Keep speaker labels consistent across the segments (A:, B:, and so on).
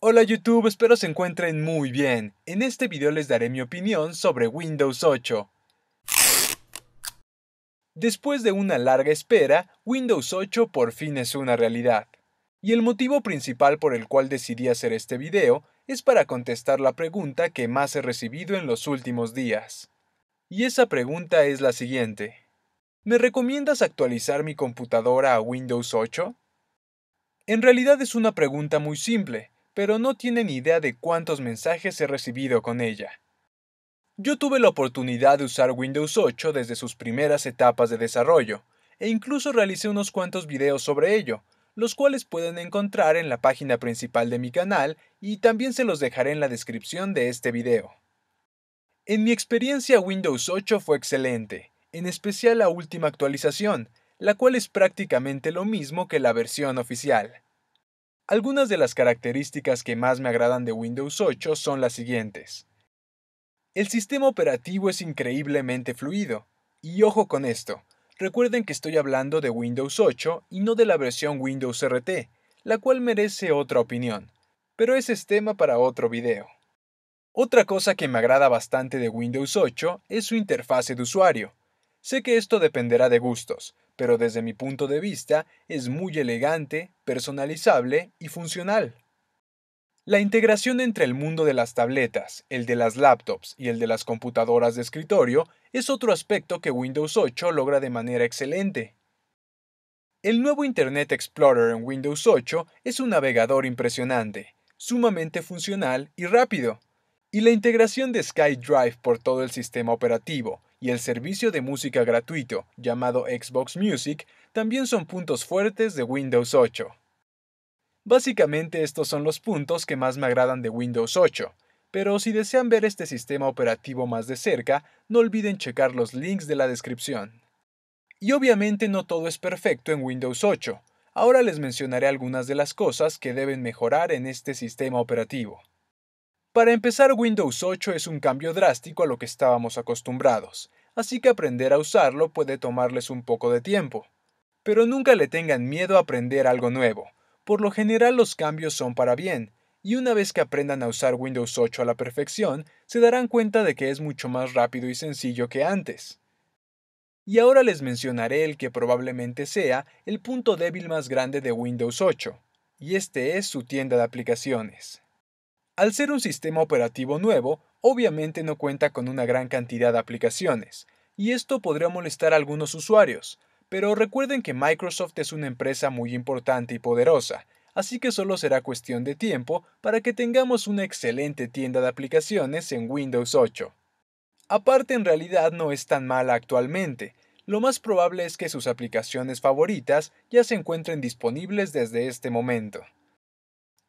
A: Hola YouTube, espero se encuentren muy bien. En este video les daré mi opinión sobre Windows 8. Después de una larga espera, Windows 8 por fin es una realidad. Y el motivo principal por el cual decidí hacer este video es para contestar la pregunta que más he recibido en los últimos días. Y esa pregunta es la siguiente. ¿Me recomiendas actualizar mi computadora a Windows 8? En realidad es una pregunta muy simple, pero no tienen idea de cuántos mensajes he recibido con ella. Yo tuve la oportunidad de usar Windows 8 desde sus primeras etapas de desarrollo, e incluso realicé unos cuantos videos sobre ello, los cuales pueden encontrar en la página principal de mi canal y también se los dejaré en la descripción de este video. En mi experiencia Windows 8 fue excelente, en especial la última actualización, la cual es prácticamente lo mismo que la versión oficial. Algunas de las características que más me agradan de Windows 8 son las siguientes. El sistema operativo es increíblemente fluido. Y ojo con esto, recuerden que estoy hablando de Windows 8 y no de la versión Windows RT, la cual merece otra opinión, pero ese es tema para otro video. Otra cosa que me agrada bastante de Windows 8 es su interfase de usuario. Sé que esto dependerá de gustos, pero desde mi punto de vista es muy elegante, personalizable y funcional. La integración entre el mundo de las tabletas, el de las laptops y el de las computadoras de escritorio es otro aspecto que Windows 8 logra de manera excelente. El nuevo Internet Explorer en Windows 8 es un navegador impresionante, sumamente funcional y rápido. Y la integración de SkyDrive por todo el sistema operativo, y el servicio de música gratuito, llamado Xbox Music, también son puntos fuertes de Windows 8. Básicamente estos son los puntos que más me agradan de Windows 8, pero si desean ver este sistema operativo más de cerca, no olviden checar los links de la descripción. Y obviamente no todo es perfecto en Windows 8, ahora les mencionaré algunas de las cosas que deben mejorar en este sistema operativo. Para empezar, Windows 8 es un cambio drástico a lo que estábamos acostumbrados, así que aprender a usarlo puede tomarles un poco de tiempo. Pero nunca le tengan miedo a aprender algo nuevo. Por lo general los cambios son para bien, y una vez que aprendan a usar Windows 8 a la perfección, se darán cuenta de que es mucho más rápido y sencillo que antes. Y ahora les mencionaré el que probablemente sea el punto débil más grande de Windows 8, y este es su tienda de aplicaciones. Al ser un sistema operativo nuevo, obviamente no cuenta con una gran cantidad de aplicaciones, y esto podría molestar a algunos usuarios, pero recuerden que Microsoft es una empresa muy importante y poderosa, así que solo será cuestión de tiempo para que tengamos una excelente tienda de aplicaciones en Windows 8. Aparte en realidad no es tan mala actualmente, lo más probable es que sus aplicaciones favoritas ya se encuentren disponibles desde este momento.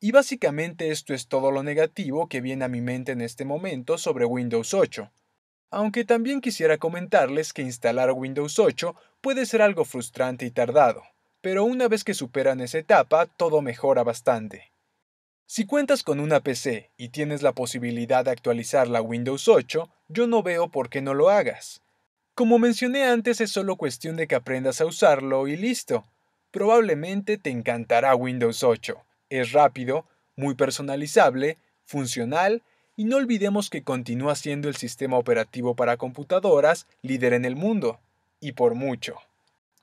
A: Y básicamente esto es todo lo negativo que viene a mi mente en este momento sobre Windows 8. Aunque también quisiera comentarles que instalar Windows 8 puede ser algo frustrante y tardado, pero una vez que superan esa etapa todo mejora bastante. Si cuentas con una PC y tienes la posibilidad de actualizar la Windows 8, yo no veo por qué no lo hagas. Como mencioné antes, es solo cuestión de que aprendas a usarlo y listo. Probablemente te encantará Windows 8. Es rápido, muy personalizable, funcional y no olvidemos que continúa siendo el sistema operativo para computadoras líder en el mundo, y por mucho.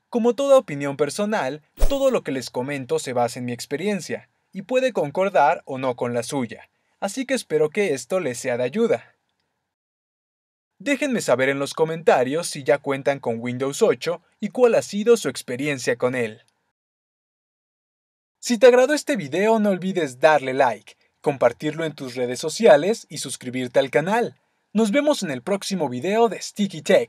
A: Como toda opinión personal, todo lo que les comento se basa en mi experiencia, y puede concordar o no con la suya, así que espero que esto les sea de ayuda. Déjenme saber en los comentarios si ya cuentan con Windows 8 y cuál ha sido su experiencia con él. Si te agradó este video no olvides darle like, compartirlo en tus redes sociales y suscribirte al canal. Nos vemos en el próximo video de Sticky Tech.